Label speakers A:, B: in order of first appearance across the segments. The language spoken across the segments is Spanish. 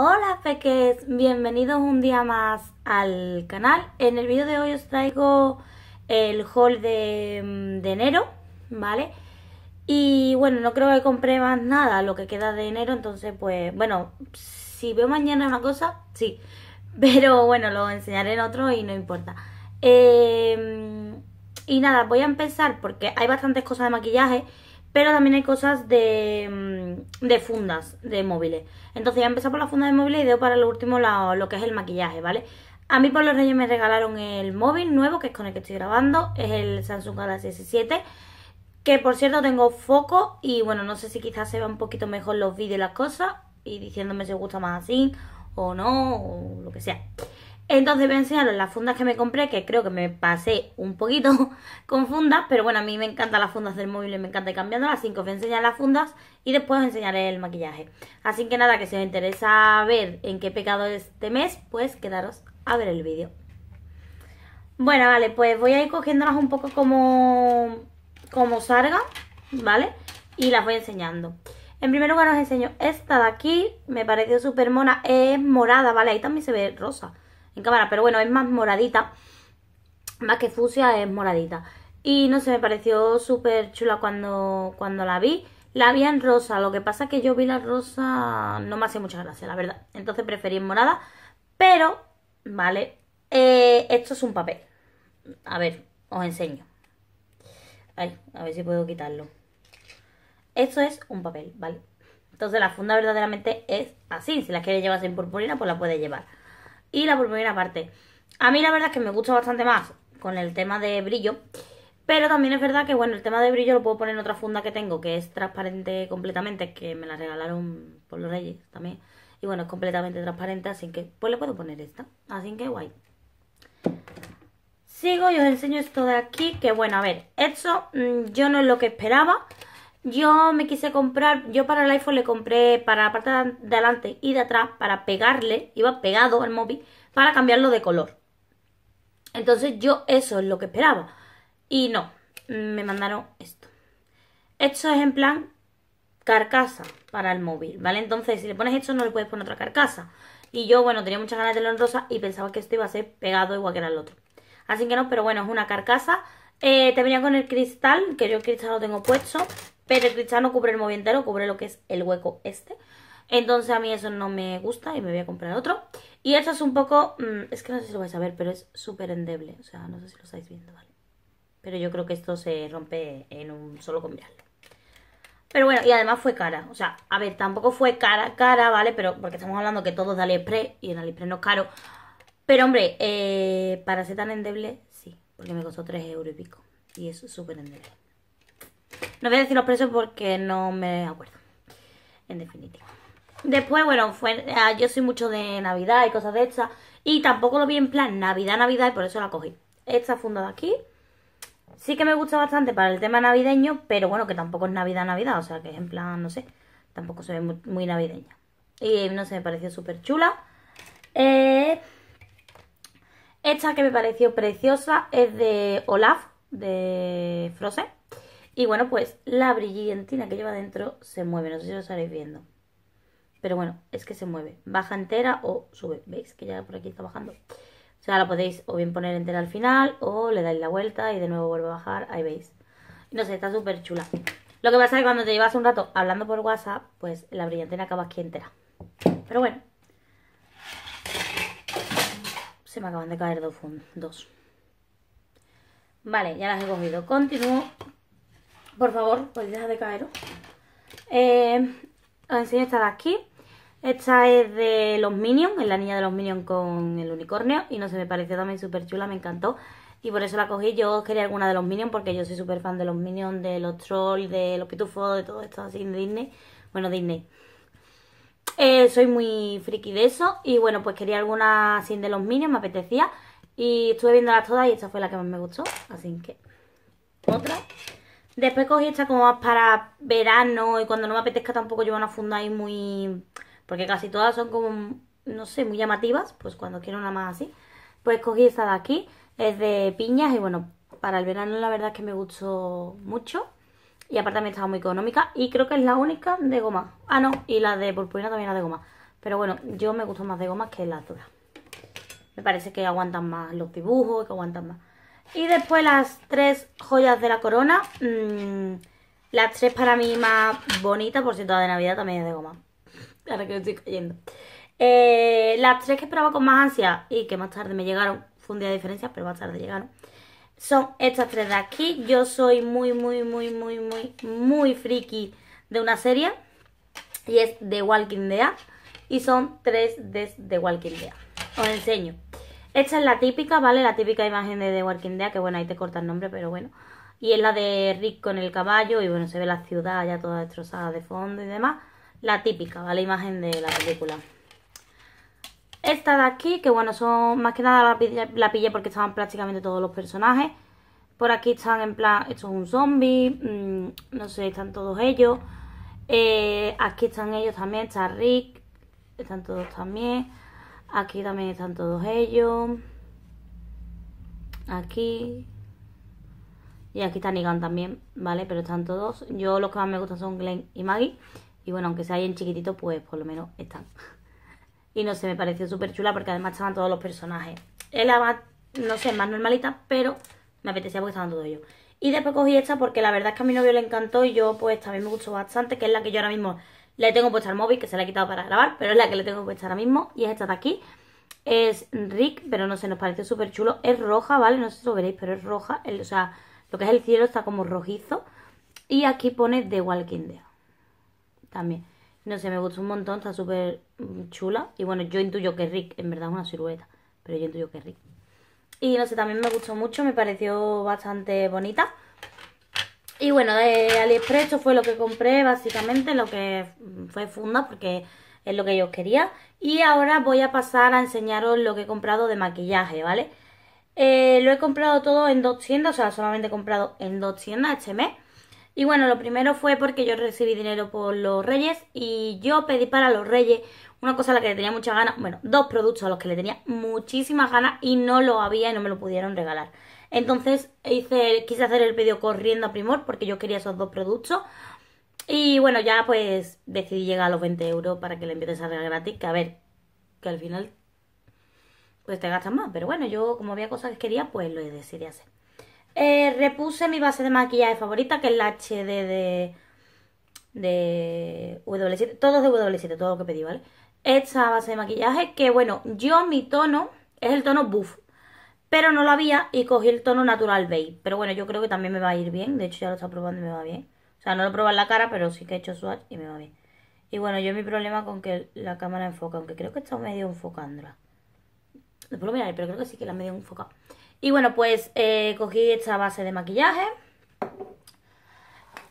A: Hola peques, bienvenidos un día más al canal. En el vídeo de hoy os traigo el haul de, mm, enero, ¿vale? Y bueno, no creo que compré más nada lo que queda de enero, entonces pues, bueno, si veo mañana una cosa, sí. Pero bueno, lo enseñaré en otro y no importa. Em, y nada, voy a empezar porque hay bastantes cosas de maquillaje pero también hay cosas mm, de, fundas de móviles. Entonces ya empezado por la funda de móviles y dejo para lo último lo que es el maquillaje, ¿vale? A mí por los reyes me regalaron el móvil nuevo, que es con el que estoy grabando, es el Samsung Galaxy S7, que por cierto tengo foco y bueno, no sé si quizás se vean un poquito mejor los vídeos y las cosas, y diciéndome si gusta más así o no, o lo que sea. Entonces voy a enseñaros las fundas que me compré, que creo que me pasé un poquito con fundas, pero bueno, a mí me encantan las fundas del móvil y me encanta ir cambiándolas, así que os enseñar las fundas y después os enseñaré el maquillaje. Así que nada, que si os interesa ver en qué pecado este mes, pues quedaros a ver el vídeo. Bueno, vale, pues voy a ir cogiéndolas un poco como, como salga, ¿vale? Y las voy enseñando. En primer lugar os enseño esta de aquí, me pareció súper mona, es morada, ¿vale? Ahí también se ve rosa en cámara, pero bueno, es más moradita, más que fusia, es moradita. Y no sé, me pareció súper chula cuando, cuando la vi. La vi en rosa, lo que pasa es que yo vi la rosa, no me hacía mucha gracia, la verdad. Entonces preferí en morada, pero, vale, eh, esto es un papel. A ver, os enseño. a ver si puedo quitarlo. Esto es un papel, ¿vale? Entonces la funda verdaderamente es así. Si la quieres llevar sin purpurina, pues la puedes llevar y la primera parte A mí la verdad es que me gusta bastante más con el tema de brillo, pero también es verdad que bueno, el tema de brillo lo puedo poner en otra funda que tengo, que es transparente completamente, que me la regalaron por los reyes también. Y bueno, es completamente transparente, así que pues le puedo poner esta. Así que guay. Sigo y os enseño esto de aquí, que bueno, a ver, esto mm, yo no es lo que esperaba. Yo me quise comprar, yo para el iPhone le compré para la parte de adelante y de atrás para pegarle, iba pegado al móvil, para cambiarlo de color. Entonces yo eso es lo que esperaba. Y no, me mandaron esto. Esto es en plan carcasa para el móvil, ¿vale? Entonces si le pones esto no le puedes poner otra carcasa. Y yo, bueno, tenía muchas ganas de la rosa y pensaba que esto iba a ser pegado igual que era el otro. Así que no, pero bueno, es una carcasa. Eh, te venía con el cristal, que yo el cristal lo tengo puesto pero el cristal no cubre el movimiento, cubre lo que es el hueco este. Entonces a mí eso no me gusta y me voy a comprar otro. Y esto es un poco, mm, es que no sé si lo vais a ver, pero es súper endeble. O sea, no sé si lo estáis viendo, ¿vale? Pero yo creo que esto se rompe en un solo con Pero bueno, y además fue cara. O sea, a ver, tampoco fue cara, cara, ¿vale? Pero porque estamos hablando que todo es de AliExpress y en AliExpress no es caro. Pero hombre, eh, para ser tan endeble, sí. Porque me costó 3 euros y pico. Y es súper endeble. No voy a decir los precios porque no me acuerdo. En definitiva. Después, bueno, fue, ah, yo soy mucho de Navidad y cosas de estas. Y tampoco lo vi en plan Navidad, Navidad y por eso la cogí. Esta funda de aquí. Sí que me gusta bastante para el tema navideño, pero bueno, que tampoco es Navidad, Navidad. O sea, que es en plan, no sé, tampoco se ve muy, navideña. Y no sé, me pareció súper chula. Eh, esta que me pareció preciosa es de Olaf, de Frozen. Y bueno, pues la brillantina que lleva dentro se mueve, no sé si lo estaréis viendo. Pero bueno, es que se mueve. Baja entera o sube. ¿Veis? Que ya por aquí está bajando. O sea, la podéis o bien poner entera al final o le dais la vuelta y de nuevo vuelve a bajar. Ahí veis. No sé, está súper chula. Lo que pasa es que cuando te llevas un rato hablando por WhatsApp, pues la brillantina acaba aquí entera. Pero bueno. Se me acaban de caer dos. Dos. Vale, ya las he cogido. Continúo por favor, pues deja de caer. os eh, enseño esta de aquí. Esta es de los Minions, es la niña de los Minions con el unicornio. Y no se me pareció también súper chula, me encantó. Y por eso la cogí, yo quería alguna de los Minions porque yo soy súper fan de los Minions, de los Trolls, de los Pitufos, de todo esto así de Disney. Bueno, Disney. Eh, soy muy friki de eso y bueno, pues quería alguna sin de los Minions, me apetecía. Y estuve viéndolas todas y esta fue la que más me gustó, así que otra. Después cogí esta como más para verano y cuando no me apetezca tampoco llevo una funda ahí muy... Porque casi todas son como, no sé, muy llamativas. Pues cuando quiero una más así. Pues cogí esta de aquí. Es de piñas y bueno, para el verano la verdad es que me gustó mucho. Y aparte también estaba muy económica. Y creo que es la única de goma. Ah, no. Y la de purpurina también la de goma. Pero bueno, yo me gusto más de goma que la duras. Me parece que aguantan más los dibujos, que aguantan más. Y después las tres joyas de la corona. Mm, las tres para mí más bonitas, por si toda de Navidad también es de goma. Ahora que me estoy cayendo. Eh, las tres que esperaba con más ansia y que más tarde me llegaron, fue un día de diferencia, pero más tarde llegaron, son estas tres de aquí. Yo soy muy, muy, muy, muy, muy, muy friki de una serie y es The Walking Dead y son tres de The Walking Dead. Os enseño. Esta es la típica, ¿vale? La típica imagen de The Walking Dead, que bueno, ahí te corta el nombre, pero bueno. Y es la de Rick con el caballo, y bueno, se ve la ciudad ya toda destrozada de fondo y demás. La típica, ¿vale? Imagen de la película. Esta de aquí, que bueno, son más que nada la pillé, porque estaban prácticamente todos los personajes. Por aquí están en plan, esto es un zombie, mm, no sé, están todos ellos. Eh, aquí están ellos también, está Rick, están todos también. Aquí también están todos ellos. Aquí. Y aquí está Nigan también, ¿vale? Pero están todos. Yo los que más me gustan son Glenn y Maggie. Y bueno, aunque se en chiquitito, pues por lo menos están. Y no sé, me pareció súper chula porque además estaban todos los personajes. Es la más, no sé, más normalita, pero me apetecía porque estaban todos ellos. Y después cogí esta porque la verdad es que a mi novio le encantó y yo pues también me gustó bastante, que es la que yo ahora mismo le tengo puesta al móvil, que se la he quitado para grabar, pero es la que le tengo puesta ahora mismo. Y es esta de aquí. Es Rick, pero no sé, nos parece súper chulo. Es roja, ¿vale? No sé si lo veréis, pero es roja. o sea, lo que es el cielo está como rojizo. Y aquí pone The Walking Dead. También. No sé, me gusta un montón, está súper mm, chula. Y bueno, yo intuyo que Rick, en verdad es una silueta, pero yo intuyo que Rick. Y no sé, también me gustó mucho, me pareció bastante bonita. Y bueno, de AliExpress fue lo que compré, básicamente lo que fue funda, porque es lo que yo quería. Y ahora voy a pasar a enseñaros lo que he comprado de maquillaje, ¿vale? Eh, lo he comprado todo en dos tiendas, o sea, solamente he comprado en dos tiendas este Y bueno, lo primero fue porque yo recibí dinero por los reyes y yo pedí para los reyes una cosa a la que le tenía muchas ganas, bueno, dos productos a los que le tenía muchísimas ganas y no lo había y no me lo pudieron regalar. Entonces hice, quise hacer el pedido corriendo a Primor porque yo quería esos dos productos. Y bueno, ya pues decidí llegar a los 20 euros para que le empieces a dar gratis. Que a ver, que al final pues te gastas más. Pero bueno, yo como había cosas que quería, pues lo decidí hacer. Eh, repuse mi base de maquillaje favorita, que es la HD de, de W7. Todos de W7, todo lo que pedí, ¿vale? Esta base de maquillaje, que bueno, yo mi tono es el tono buff pero no lo había y cogí el tono natural beige. Pero bueno, yo creo que también me va a ir bien, de hecho ya lo está probando y me va bien. O sea, no lo he probado en la cara, pero sí que he hecho swatch y me va bien. Y bueno, yo mi problema con que la cámara enfoca, aunque creo que está medio enfocándola. Después lo miraré, pero creo que sí que la medio enfocado Y bueno, pues eh, cogí esta base de maquillaje.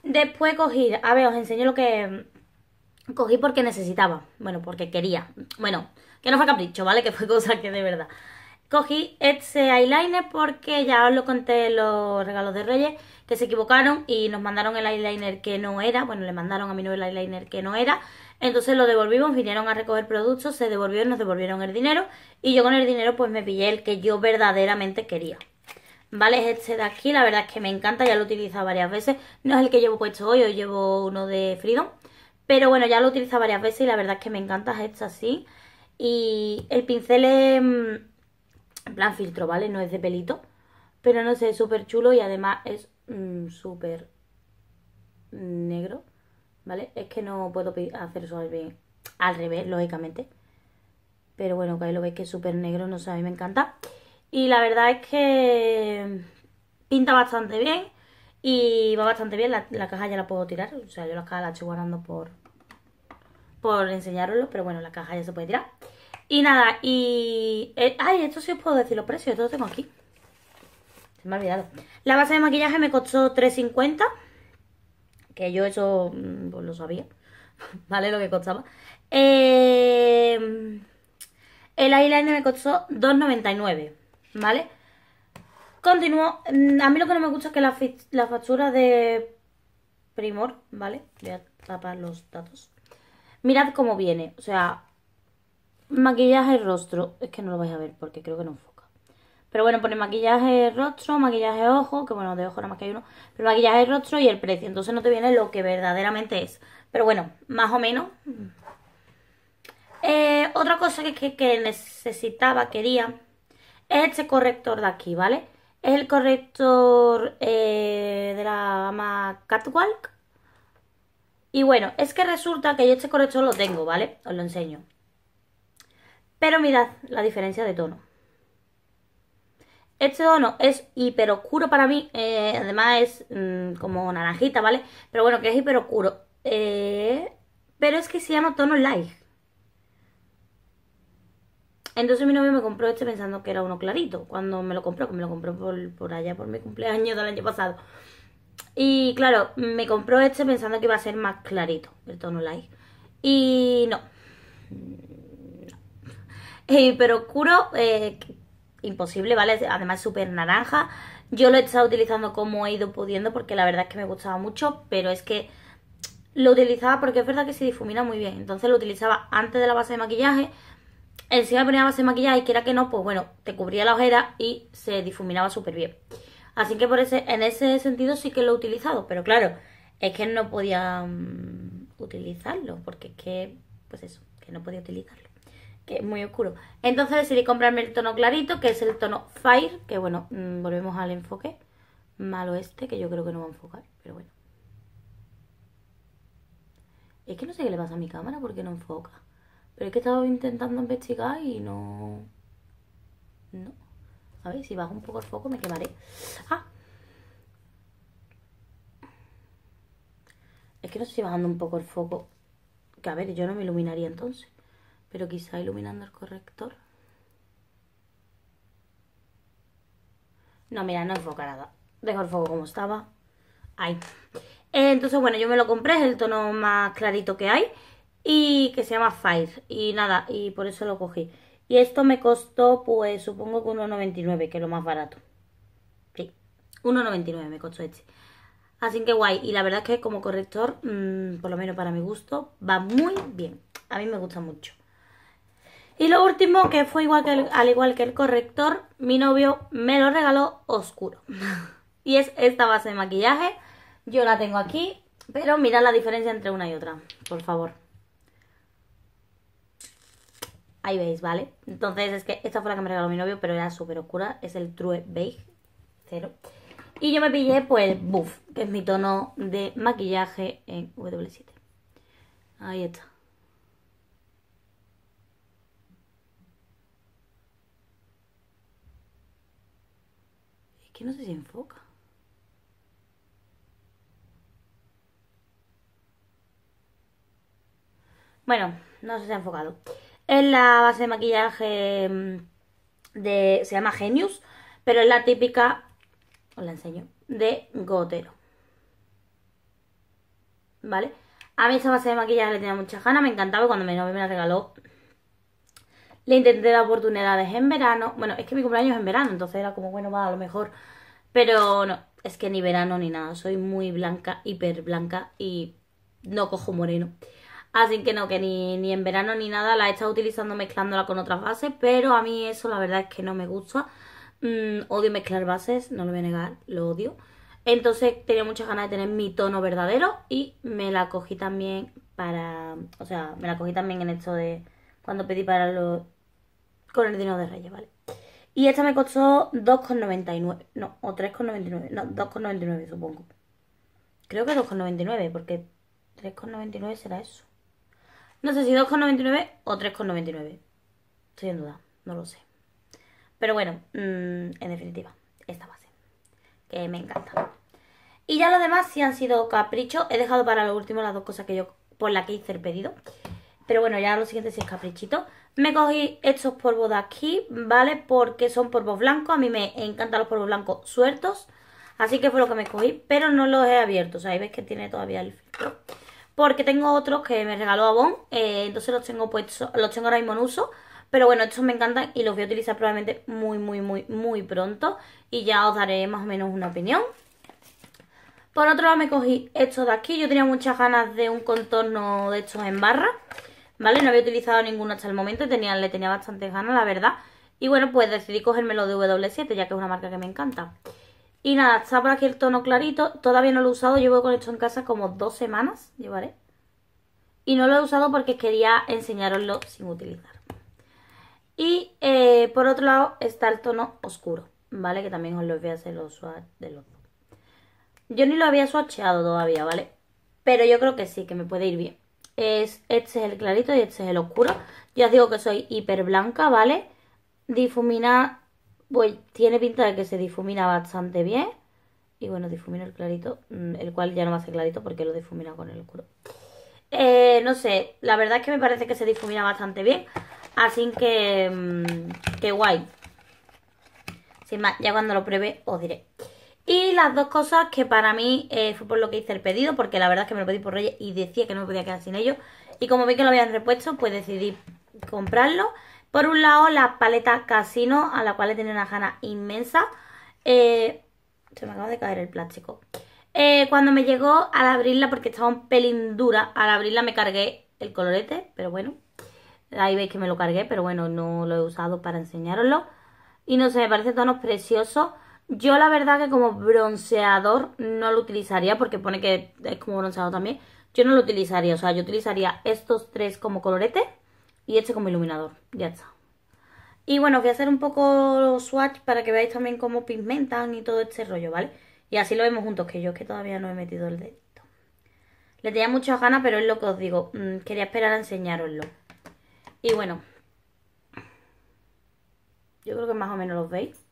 A: Después cogí, a ver, os enseño lo que cogí porque necesitaba. Bueno, porque quería. Bueno, que no fue capricho, ¿vale? Que fue cosa que de verdad. Cogí este eyeliner porque ya os lo conté en los regalos de Reyes, que se equivocaron y nos mandaron el eyeliner que no era, bueno, le mandaron a mi nuevo el eyeliner que no era, entonces lo devolvimos, vinieron a recoger productos, se devolvió, nos devolvieron el dinero y yo con el dinero pues me pillé el que yo verdaderamente quería. ¿Vale? Es este de aquí, la verdad es que me encanta, ya lo he varias veces. No es el que llevo puesto hoy, hoy llevo uno de Freedom. Pero bueno, ya lo he varias veces y la verdad es que me encanta, es este así. Y el pincel es mm, en plan filtro, ¿vale? No es de pelito, pero no sé, es súper chulo y además es mm, súper negro, ¿vale? Es que no puedo hacer eso al revés, lógicamente. Pero bueno, que ahí lo veis que es súper negro, no sé, a mí me encanta. Y la verdad es que pinta bastante bien y va bastante bien. La, caja ya la puedo tirar, o sea, yo la caja la estoy guardando por, por enseñároslo, pero bueno, la caja ya se puede tirar. Y nada, y... Eh, ay, esto sí os puedo decir los precios, esto lo tengo aquí. Se me ha olvidado. La base de maquillaje me costó 3.50, que yo eso mm, pues lo sabía, ¿vale? Lo que costaba. Em, el eyeliner me costó 2.99, ¿vale? Continúo. Mm, a mí lo que no me gusta es que la, la factura de Primor, ¿vale? Voy a tapar los datos. Mirad cómo viene, o sea, maquillaje rostro. Es que no lo vais a ver porque creo que no enfoca. Pero bueno, pone maquillaje rostro, maquillaje ojo, que bueno, de ojo nada más que hay uno. Pero maquillaje rostro y el precio. Entonces no te viene lo que verdaderamente es. Pero bueno, más o menos. Eh, otra cosa que, necesitaba, quería, es este corrector de aquí, ¿vale? Es el corrector eh, de la gama Catwalk. Y bueno, es que resulta que yo este corrector lo tengo, ¿vale? Os lo enseño. Pero mirad la diferencia de tono. Este tono es hiper oscuro para mí, eh, además es mm, como naranjita, ¿vale? Pero bueno, que es hiper oscuro. Eh, pero es que se llama tono light. Entonces mi novio me compró este pensando que era uno clarito. Cuando me lo compró, que me lo compró por, por allá, por mi cumpleaños del año pasado. Y claro, me compró este pensando que iba a ser más clarito, el tono light. Y no, hiper eh, pero eh, imposible, ¿vale? Además súper naranja. Yo lo he estado utilizando como he ido pudiendo porque la verdad es que me gustaba mucho, pero es que lo utilizaba porque es verdad que se difumina muy bien. Entonces lo utilizaba antes de la base de maquillaje. Encima ponía base de maquillaje y que que no, pues bueno, te cubría la ojera y se difuminaba súper bien. Así que por ese, en ese sentido sí que lo he utilizado, pero claro, es que no podía mm, utilizarlo porque es que, pues eso, que no podía utilizarlo que es muy oscuro. Entonces decidí comprarme el tono clarito, que es el tono Fire, que bueno, mm, volvemos al enfoque malo este, que yo creo que no va a enfocar, pero bueno. Es que no sé qué le pasa a mi cámara porque no enfoca. Pero es que he estado intentando investigar y no... No. A ver, si bajo un poco el foco me quemaré. Ah. Es que no sé si bajando un poco el foco. Que a ver, yo no me iluminaría entonces pero quizá iluminando el corrector. No, mira, no enfoca nada. Dejo el foco como estaba. Ahí. Entonces, bueno, yo me lo compré, es el tono más clarito que hay. Y que se llama Fire. Y nada, y por eso lo cogí. Y esto me costó, pues, supongo que 1,99, que es lo más barato. Sí, 1,99 me costó este. Así que guay. Y la verdad es que como corrector, mm, por lo menos para mi gusto, va muy bien. A mí me gusta mucho. Y lo último, que fue igual que al igual que el corrector, mi novio me lo regaló oscuro. y es esta base de maquillaje. Yo la tengo aquí, pero mirad la diferencia entre una y otra, por favor. Ahí veis, ¿vale? Entonces es que esta fue la que me regaló mi novio, pero era súper oscura. Es el True Beige cero. Y yo me pillé, pues, Buff, que es mi tono de maquillaje en W7. Ahí está. que no si enfoca. Bueno, no se ha enfocado. Es la base de maquillaje mm, de... Se llama Genius, pero es la típica... Os la enseño. De Gotero. ¿Vale? A mí esa base de maquillaje le tenía mucha gana. Me encantaba cuando mi me la regaló. Le intenté dar oportunidades en verano. Bueno, es que mi cumpleaños es en verano, entonces era como, bueno, va, a lo mejor. Pero no, es que ni verano ni nada. Soy muy blanca, hiper blanca y no cojo moreno. Así que no, que ni, ni en verano ni nada. La he estado utilizando mezclándola con otras bases, pero a mí eso la verdad es que no me gusta. Mm, odio mezclar bases, no lo voy a negar, lo odio. Entonces tenía muchas ganas de tener mi tono verdadero y me la cogí también para... O sea, me la cogí también en esto de... Cuando pedí para los con el dinero de Reyes, ¿vale? Y esta me costó 2,99, no, o 3,99, no, 2,99 supongo. Creo que 2,99 porque 3,99 será eso. No sé si 2,99 o 3,99. Estoy en duda, no lo sé. Pero bueno, mm, en definitiva, esta base. Que me encanta. Y ya lo demás si han sido caprichos. He dejado para lo último las dos cosas que yo por las que hice el pedido. Pero bueno, ya lo siguiente si es caprichito. Me cogí estos polvos de aquí, ¿vale? Porque son polvos blancos. A mí me encantan los polvos blancos sueltos. Así que fue lo que me cogí, pero no los he abierto. O sea, ahí ves que tiene todavía el filtro. Porque tengo otros que me regaló Avon. Eh, entonces los tengo puestos, los tengo ahora mismo en uso. Pero bueno, estos me encantan y los voy a utilizar probablemente muy, muy, muy, muy pronto. Y ya os daré más o menos una opinión. Por otro lado me cogí estos de aquí. Yo tenía muchas ganas de un contorno de estos en barra. ¿vale? No había utilizado ninguno hasta el momento, tenía, le tenía bastantes ganas, la verdad. Y bueno, pues decidí cogérmelo de W7, ya que es una marca que me encanta. Y nada, está por aquí el tono clarito, todavía no lo he usado, llevo con esto en casa como dos semanas, llevaré. Y no lo he usado porque quería enseñaroslo sin utilizar. Y eh, por otro lado está el tono oscuro, ¿vale? Que también os lo voy a hacer los swatch de los Yo ni lo había swatcheado todavía, ¿vale? Pero yo creo que sí, que me puede ir bien es, este es el clarito y este es el oscuro. Ya os digo que soy hiper blanca, ¿vale? Difumina, pues tiene pinta de que se difumina bastante bien. Y bueno, difumina el clarito, mm, el cual ya no a hace clarito porque lo difumina con el oscuro. Eh, no sé, la verdad es que me parece que se difumina bastante bien. Así que, mm, qué guay. Sin más, ya cuando lo pruebe os diré. Y las dos cosas que para mí eh, fue por lo que hice el pedido, porque la verdad es que me lo pedí por Reyes y decía que no me podía quedar sin ellos. Y como vi que lo habían repuesto, pues decidí comprarlo. Por un lado, la paleta Casino, a la cual le tenía una gana inmensa. Eh, se me acaba de caer el plástico. Eh, cuando me llegó al abrirla, porque estaba un pelín dura, al abrirla me cargué el colorete, pero bueno. Ahí veis que me lo cargué, pero bueno, no lo he usado para enseñároslo. Y no sé, me parece tonos preciosos. Yo la verdad que como bronceador no lo utilizaría porque pone que es como bronceado también. Yo no lo utilizaría, o sea, yo utilizaría estos tres como colorete y este como iluminador. Ya está. Y bueno, voy a hacer un poco swatch para que veáis también cómo pigmentan y todo este rollo, ¿vale? Y así lo vemos juntos, que yo es que todavía no he metido el dedo. Le tenía muchas ganas, pero es lo que os digo. Mm, quería esperar a enseñároslo. Y bueno. Yo creo que más o menos los veis.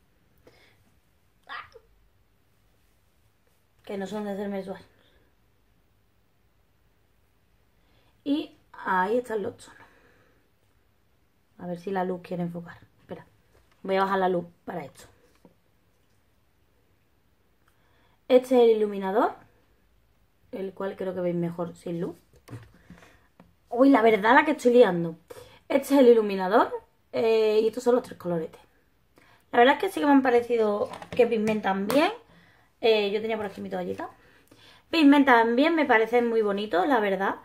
A: que no son de ser mensuales. Y ahí están los tonos. A ver si la luz quiere enfocar. Espera, voy a bajar la luz para esto. Este es el iluminador, el cual creo que veis mejor sin luz. Uy, la verdad la que estoy liando. Este es el iluminador eh, y estos son los tres coloretes. La verdad es que sí que me han parecido que pigmentan bien eh, yo tenía por aquí mi toallita. Pigment también me parece muy bonito la verdad.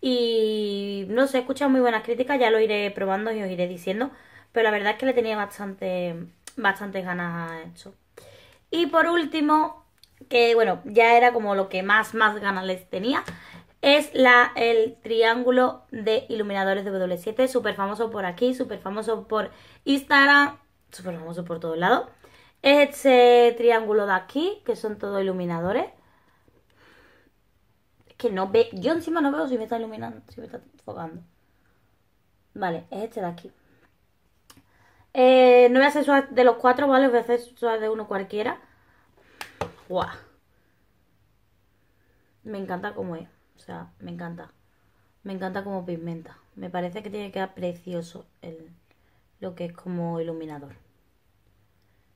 A: Y no sé, escuchado muy buenas críticas, ya lo iré probando y os iré diciendo. Pero la verdad es que le tenía bastante, bastante ganas a esto. Y por último, que bueno, ya era como lo que más, más ganas les tenía, es la, el triángulo de iluminadores de W7, súper famoso por aquí, súper famoso por Instagram, súper famoso por todos lados es este triángulo de aquí, que son todos iluminadores. Es que no ve, yo encima no veo si me está iluminando, si me está enfocando. Vale, es este de aquí. Eh, no voy a hacer suave de los cuatro, ¿vale? Voy a hacer suave de uno cualquiera. ¡Guau! Me encanta cómo es. O sea, me encanta. Me encanta cómo pigmenta. Me parece que tiene que quedar precioso lo que es como iluminador.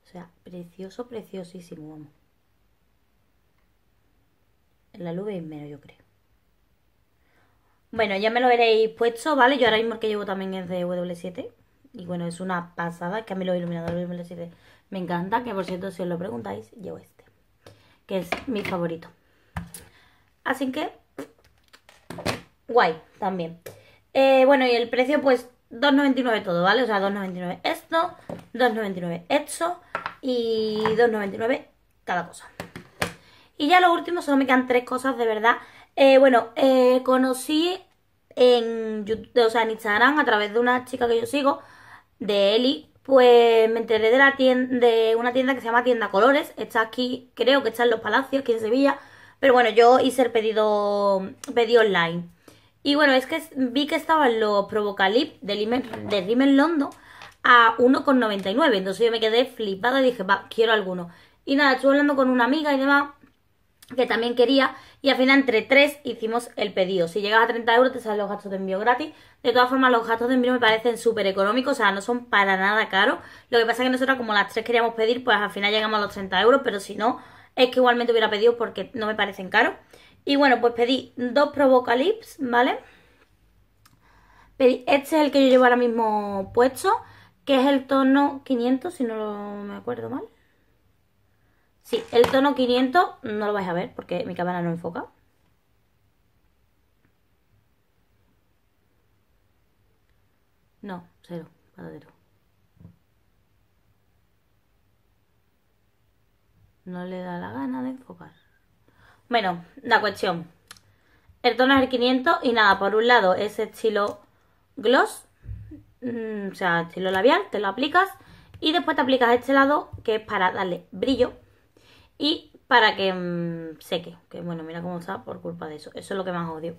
A: O sea, precioso, preciosísimo, vamos. La luz es menos, yo creo. Bueno, ya me lo veréis puesto, ¿vale? Yo ahora mismo que llevo también es de W7. Y bueno, es una pasada. que a mí los iluminadores W7 me encanta. Que por cierto, si os lo preguntáis, llevo este. Que es mi favorito. Así que, guay también. Eh, bueno, y el precio, pues, 2.99 todo, ¿vale? O sea, 2.99 esto, 2,99 esto y 2,99 cada cosa. Y ya lo último, solo me quedan tres cosas de verdad. Eh, bueno, eh, conocí en, YouTube, sea, Instagram a través de una chica que yo sigo, de Eli, pues me enteré de, la tienda, de una tienda que se llama Tienda Colores. Está aquí, creo que está en Los Palacios, aquí en Sevilla. Pero bueno, yo hice el pedido, pedido online. Y bueno, es que vi que estaban los Provocalip de, de Rimmel Londo a 1,99. Entonces yo me quedé flipada y dije, va, quiero alguno. Y nada, estuve hablando con una amiga y demás, que también quería, y al final entre tres hicimos el pedido. Si llegas a 30 euros te salen los gastos de envío gratis. De todas formas, los gastos de envío me parecen súper económicos, o sea, no son para nada caros. Lo que pasa es que nosotros como las tres queríamos pedir, pues al final llegamos a los 30 euros, pero si no, es que igualmente hubiera pedido porque no me parecen caros. Y bueno, pues pedí dos Provocalips, ¿vale? Pedí, este es el que yo llevo ahora mismo puesto que es el tono 500, si no me acuerdo mal. Sí, el tono 500 no lo vais a ver porque mi cámara no enfoca. No, cero, verdadero. No le da la gana de enfocar. Bueno, la cuestión. El tono es el 500 y nada, por un lado es estilo gloss Mm, o sea, estilo labial, te lo aplicas y después te aplicas este lado que es para darle brillo y para que mm, seque. Que bueno, mira cómo está por culpa de eso. Eso es lo que más odio.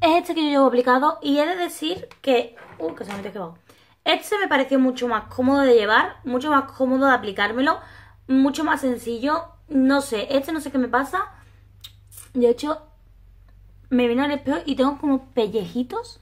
A: Es este que yo llevo aplicado y he de decir que... Uh, que se me quedado. Este me pareció mucho más cómodo de llevar, mucho más cómodo de aplicármelo, mucho más sencillo. No sé, este no sé qué me pasa. De hecho, me vino al espejo y tengo como pellejitos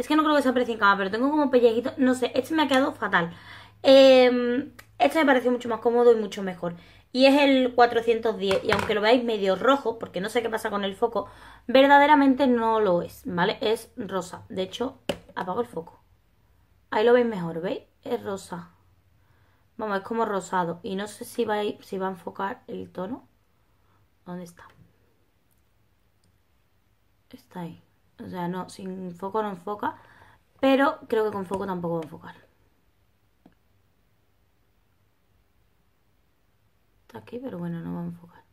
A: es que no creo que se aprecie en pero tengo como pellejito. No sé, este me ha quedado fatal. Em, este me parece mucho más cómodo y mucho mejor. Y es el 410. Y aunque lo veáis medio rojo, porque no sé qué pasa con el foco, verdaderamente no lo es, ¿vale? Es rosa. De hecho, apago el foco. Ahí lo veis mejor, ¿veis? Es rosa. Vamos, es como rosado. Y no sé si va si va a enfocar el tono. ¿Dónde está? Está ahí. O sea, no, sin foco no enfoca. Pero creo que con foco tampoco va a enfocar. Está aquí, pero bueno, no va a enfocar.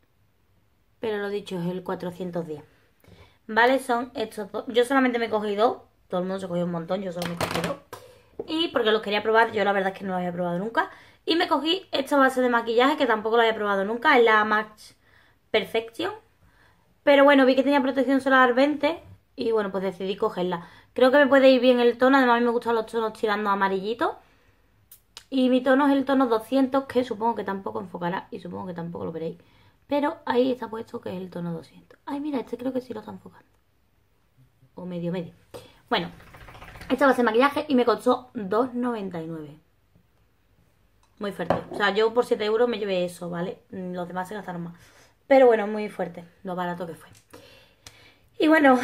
A: Pero lo dicho, es el 410. ¿Vale? Son estos dos. Yo solamente me he cogido Todo el mundo se cogió un montón, yo solo me cogí dos. Y porque los quería probar, yo la verdad es que no los había probado nunca. Y me cogí esta base de maquillaje que tampoco la había probado nunca. Es la Match Perfection. Pero bueno, vi que tenía protección solar 20 y bueno, pues decidí cogerla. Creo que me puede ir bien el tono, además a mí me gustan los tonos tirando amarillito Y mi tono es el tono 200, que supongo que tampoco enfocará y supongo que tampoco lo veréis. Pero ahí está puesto que es el tono 200. Ay, mira, este creo que sí lo está enfocando. O medio, medio. Bueno, esta base de maquillaje y me costó 2,99. Muy fuerte. O sea, yo por 7 euros me llevé eso, ¿vale? Mm, los demás se gastaron más. Pero bueno, muy fuerte, lo barato que fue. Y bueno,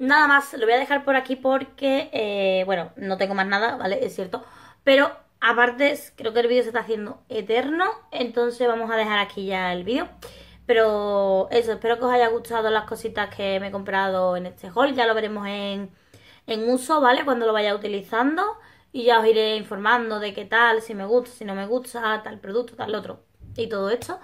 A: nada más, lo voy a dejar por aquí porque, eh, bueno, no tengo más nada, ¿vale? Es cierto. Pero aparte, creo que el vídeo se está haciendo eterno, entonces vamos a dejar aquí ya el vídeo. Pero eso, espero que os haya gustado las cositas que me he comprado en este haul. Ya lo veremos en, en uso, ¿vale? Cuando lo vaya utilizando. Y ya os iré informando de qué tal, si me gusta, si no me gusta, tal producto, tal otro. Y todo esto.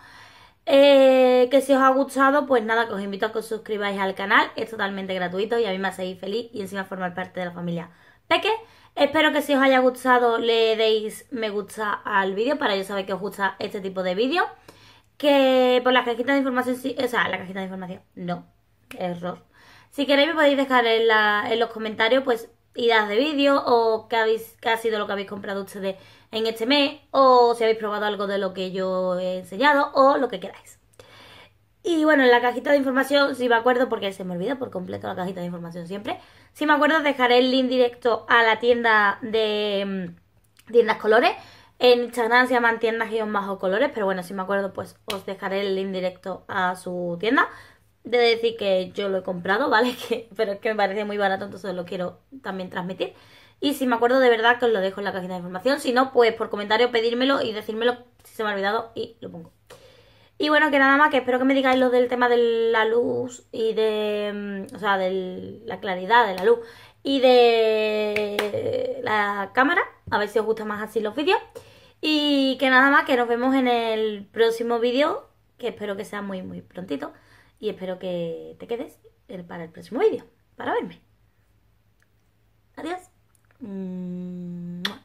A: Eh, que si os ha gustado, pues nada, que os invito a que os suscribáis al canal, es totalmente gratuito y a mí me hacéis feliz y encima formar parte de la familia Peque. Espero que si os haya gustado le deis me gusta al vídeo para yo saber que os gusta este tipo de vídeo. Que por las cajitas de información, o sea, la cajita de información, no, error. Si queréis me podéis dejar en, los comentarios pues ideas de vídeo o qué, habéis, qué ha sido lo que habéis comprado ustedes en este o si habéis probado algo de lo que yo he enseñado o lo que queráis. Y bueno, en la cajita de información, si me acuerdo, porque se me olvida por completo la cajita de información siempre, si me acuerdo dejaré el link directo a la tienda de mm, tiendas colores. En Instagram se llaman tiendas guión colores, pero bueno, si me acuerdo, pues os dejaré el link directo a su tienda. De decir que yo lo he comprado, ¿vale? Que, pero es que me parece muy barato, entonces lo quiero también transmitir. Y si me acuerdo de verdad que os lo dejo en la cajita de información. Si no, pues por comentario pedírmelo y decírmelo si se me ha olvidado y lo pongo. Y bueno, que nada más, que espero que me digáis lo del tema de la luz y de... Mm, o sea, de la claridad de la luz y de la cámara. A ver si os gustan más así los vídeos. Y que nada más, que nos vemos en el próximo vídeo, que espero que sea muy, muy prontito. Y espero que te quedes para el próximo vídeo, para verme. Adiós. 嗯。